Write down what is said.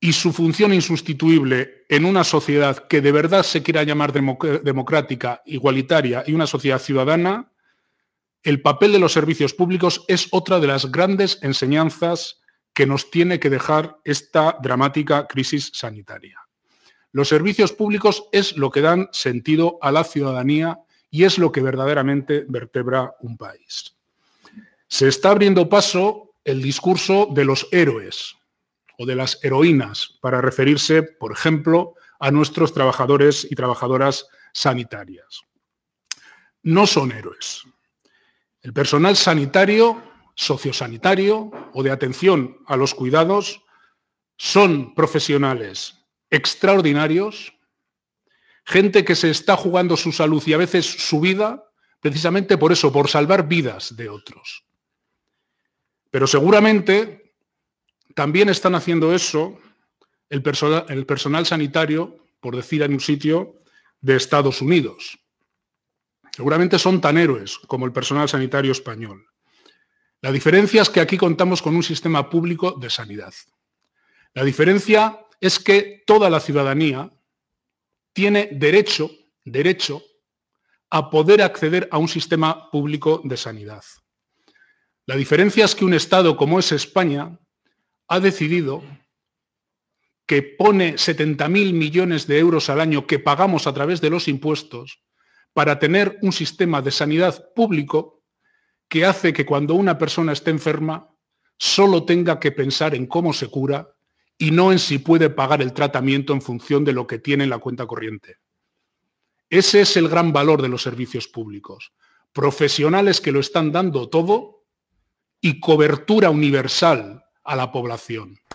y su función insustituible en una sociedad que de verdad se quiera llamar democrática, igualitaria y una sociedad ciudadana, el papel de los servicios públicos es otra de las grandes enseñanzas que nos tiene que dejar esta dramática crisis sanitaria. Los servicios públicos es lo que dan sentido a la ciudadanía y es lo que verdaderamente vertebra un país. Se está abriendo paso el discurso de los héroes, o de las heroínas para referirse, por ejemplo, a nuestros trabajadores y trabajadoras sanitarias. No son héroes. El personal sanitario, sociosanitario o de atención a los cuidados son profesionales extraordinarios, gente que se está jugando su salud y a veces su vida precisamente por eso, por salvar vidas de otros. Pero seguramente también están haciendo eso el personal, el personal sanitario, por decir en un sitio, de Estados Unidos. Seguramente son tan héroes como el personal sanitario español. La diferencia es que aquí contamos con un sistema público de sanidad. La diferencia es que toda la ciudadanía tiene derecho, derecho a poder acceder a un sistema público de sanidad. La diferencia es que un Estado como es España ha decidido que pone 70.000 millones de euros al año que pagamos a través de los impuestos para tener un sistema de sanidad público que hace que cuando una persona esté enferma solo tenga que pensar en cómo se cura y no en si puede pagar el tratamiento en función de lo que tiene en la cuenta corriente. Ese es el gran valor de los servicios públicos. Profesionales que lo están dando todo y cobertura universal a la población.